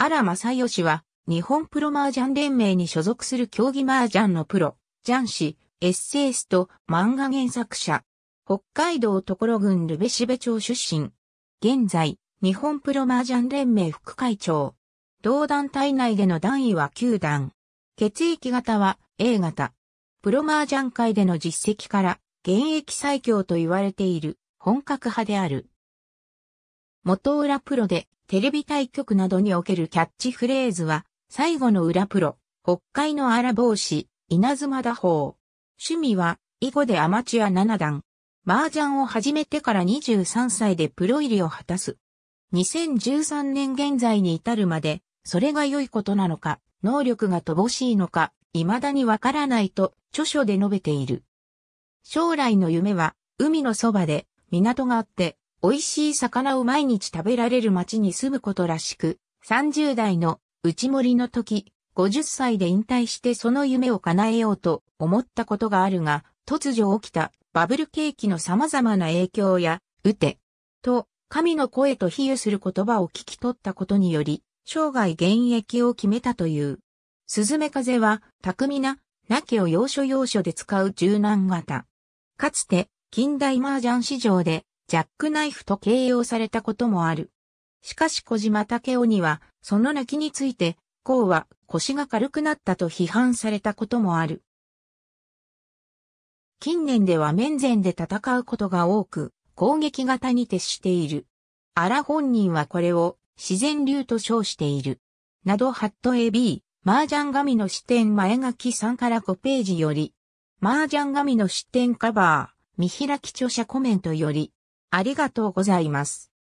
荒正義は、日本プロ麻雀連盟に所属する競技麻雀のプロ、ジャン氏、エッセイスト、漫画原作者。北海道所郡ルベシベ町出身。現在、日本プロ麻雀連盟副会長。同団体内での段位は9段。血液型は A 型。プロ麻雀界での実績から、現役最強と言われている本格派である。元浦プロでテレビ対局などにおけるキャッチフレーズは、最後の裏プロ、北海の荒帽子、稲妻打法。趣味は、囲碁でアマチュア7段。麻雀を始めてから23歳でプロ入りを果たす。2013年現在に至るまで、それが良いことなのか、能力が乏しいのか、未だにわからないと著書で述べている。将来の夢は、海のそばで、港があって、美味しい魚を毎日食べられる町に住むことらしく、30代の内森の時、50歳で引退してその夢を叶えようと思ったことがあるが、突如起きたバブル景気の様々な影響や、打て、と、神の声と比喩する言葉を聞き取ったことにより、生涯現役を決めたという。スズメ風は、巧みな、なきを要所要所で使う柔軟型。かつて、近代麻雀市場で、ジャックナイフと形容されたこともある。しかし小島武雄には、その泣きについて、こうは腰が軽くなったと批判されたこともある。近年では面前で戦うことが多く、攻撃型に徹している。あら本人はこれを自然流と称している。などハット AB、麻雀紙の視点前書き3から5ページより、麻雀紙の視点カバー、見開き著者コメントより、ありがとうございます。